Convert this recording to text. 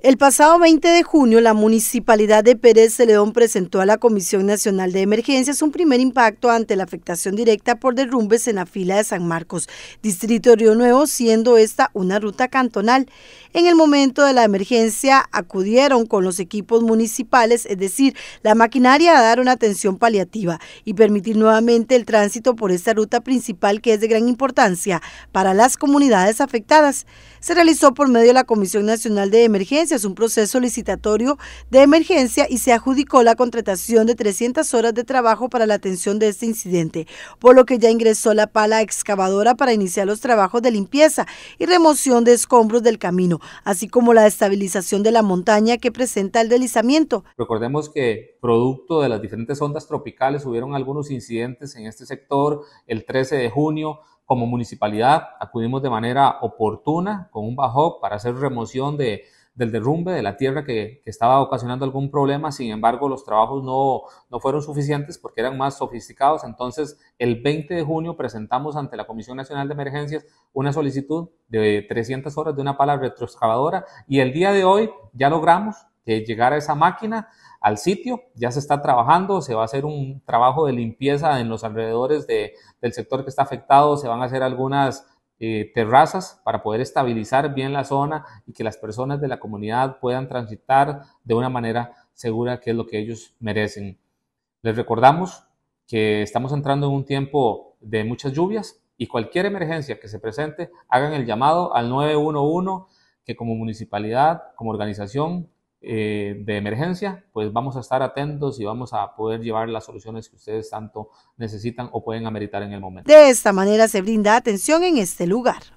El pasado 20 de junio, la municipalidad de Pérez de León presentó a la Comisión Nacional de Emergencias un primer impacto ante la afectación directa por derrumbes en la fila de San Marcos, distrito de Río Nuevo, siendo esta una ruta cantonal. En el momento de la emergencia acudieron con los equipos municipales, es decir, la maquinaria a dar una atención paliativa y permitir nuevamente el tránsito por esta ruta principal que es de gran importancia para las comunidades afectadas. Se realizó por medio de la Comisión Nacional de Emergencias es un proceso licitatorio de emergencia y se adjudicó la contratación de 300 horas de trabajo para la atención de este incidente, por lo que ya ingresó la pala excavadora para iniciar los trabajos de limpieza y remoción de escombros del camino, así como la estabilización de la montaña que presenta el deslizamiento. Recordemos que producto de las diferentes ondas tropicales hubieron algunos incidentes en este sector el 13 de junio como municipalidad acudimos de manera oportuna con un bajo para hacer remoción de del derrumbe de la tierra que, estaba ocasionando algún problema, sin embargo los trabajos no, fueron suficientes porque eran más sofisticados, entonces el 20 de junio presentamos ante la Comisión Nacional de Emergencias una solicitud de 300 horas de una pala retroexcavadora y el día de hoy ya logramos que a esa máquina al sitio, ya se está trabajando, se va a hacer un trabajo de limpieza en los alrededores del sector que está afectado, se van a hacer algunas eh, terrazas para poder estabilizar bien la zona y que las personas de la comunidad puedan transitar de una manera segura, que es lo que ellos merecen. Les recordamos que estamos entrando en un tiempo de muchas lluvias y cualquier emergencia que se presente, hagan el llamado al 911, que como municipalidad, como organización, eh, de emergencia, pues vamos a estar atentos y vamos a poder llevar las soluciones que ustedes tanto necesitan o pueden ameritar en el momento. De esta manera se brinda atención en este lugar.